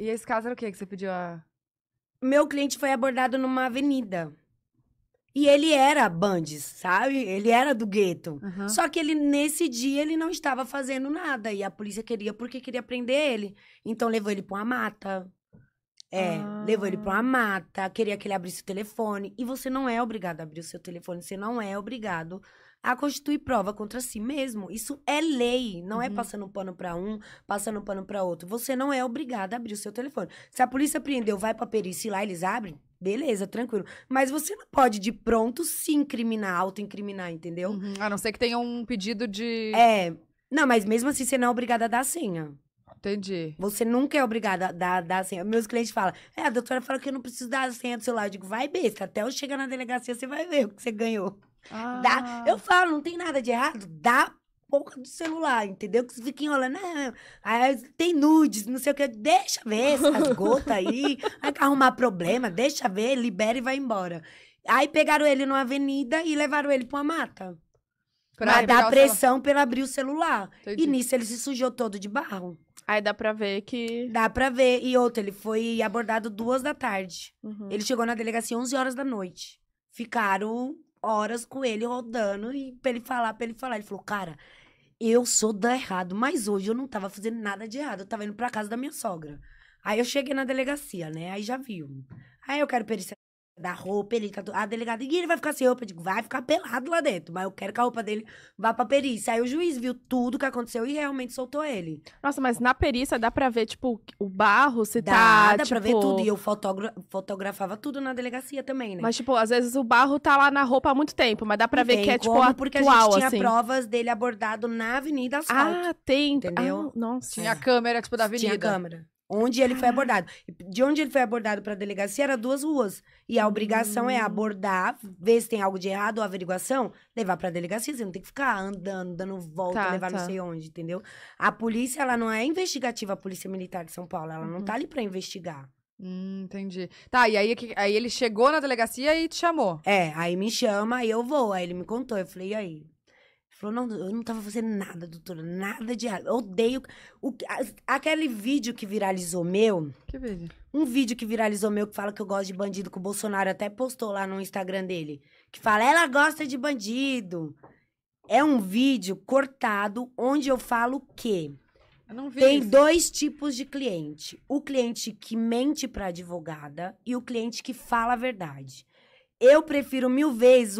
E esse caso era o que que você pediu a. Meu cliente foi abordado numa avenida. E ele era Bandes, sabe? Ele era do gueto. Uhum. Só que ele, nesse dia, ele não estava fazendo nada. E a polícia queria porque queria prender ele. Então levou ele pra uma mata. É, ah. levou ele pra uma ah. mata, queria que ele abrisse o telefone. E você não é obrigado a abrir o seu telefone, você não é obrigado a constituir prova contra si mesmo. Isso é lei, não é uhum. é passando pano para um, passando pano para outro. Você não é obrigado a abrir o seu telefone. Se a polícia prendeu, vai pra perícia e lá eles abrem, beleza, tranquilo. Mas você não pode de pronto se incriminar, auto-incriminar, entendeu? Uhum. A não ser que tenha um pedido de. É. Não, mas mesmo assim você não é obrigada a dar a senha. Entendi. Você nunca é obrigada a dar, dar a senha. Meus clientes falam, é, a doutora fala que eu não preciso dar a senha do celular. Eu digo, vai besta, até eu chegar na delegacia você vai ver o que você ganhou. Ah. Dá. Eu falo, não tem nada de errado, dá boca do celular, entendeu? Que você fica enrolando. Não, aí tem nudes, não sei o que. Deixa ver essas gotas aí. Vai arrumar problema, deixa ver, libera e vai embora. Aí pegaram ele numa avenida e levaram ele pra uma mata. Pra, pra dar pressão pelo abrir o celular. Entendi. E nisso ele se sujou todo de barro. Aí dá pra ver que. Dá pra ver. E outra, ele foi abordado duas da tarde. Uhum. Ele chegou na delegacia 11 horas da noite. Ficaram horas com ele rodando e pra ele falar, pra ele falar. Ele falou, cara, eu sou da errado, mas hoje eu não tava fazendo nada de errado. Eu tava indo pra casa da minha sogra. Aí eu cheguei na delegacia, né? Aí já viu. Aí eu quero perícia da roupa, ele tá. A delegada, e ele vai ficar sem roupa? Eu digo, vai ficar pelado lá dentro, mas eu quero que a roupa dele vá pra perícia. Aí o juiz viu tudo que aconteceu e realmente soltou ele. Nossa, mas na perícia dá pra ver, tipo, o barro, se dá, tá. Dá tipo... pra ver tipo tudo. E eu fotogra fotografava tudo na delegacia também, né? Mas, tipo, às vezes o barro tá lá na roupa há muito tempo, mas dá pra ver que é, tipo, atual, porque a gente tinha assim. provas dele abordado na Avenida Asfalto. Ah, tem. Entendeu? Ah, nossa. Tinha a câmera, tipo, da Avenida. Tinha câmera. Onde ele foi ah. abordado. De onde ele foi abordado para a delegacia era duas ruas. E a obrigação é hum. é abordar, ver se tem algo de errado, ou averiguação, levar para a delegacia. Você não tem que ficar andando, dando volta, tá, levar tá. não sei onde, entendeu? A polícia, ela não é investigativa, a Polícia Militar de São Paulo. Ela uhum. não tá uhum. ali para investigar. Hum, entendi. Tá, e aí, é aí ele chegou na delegacia e te chamou. É, aí me chama, aí eu vou. Aí ele me contou. Eu falei, e aí? Falou, não, eu não tava fazendo nada, doutora, nada de errado. Eu odeio. O, a, aquele vídeo que viralizou meu. Que vídeo? Um vídeo que viralizou meu que fala que eu gosto de bandido, que o Bolsonaro até postou lá no Instagram dele. Que fala, ela gosta de bandido. É um vídeo cortado onde eu falo que. Eu não vi tem isso. dois tipos de cliente: o cliente que mente pra advogada e o cliente que fala a verdade. Eu prefiro mil vezes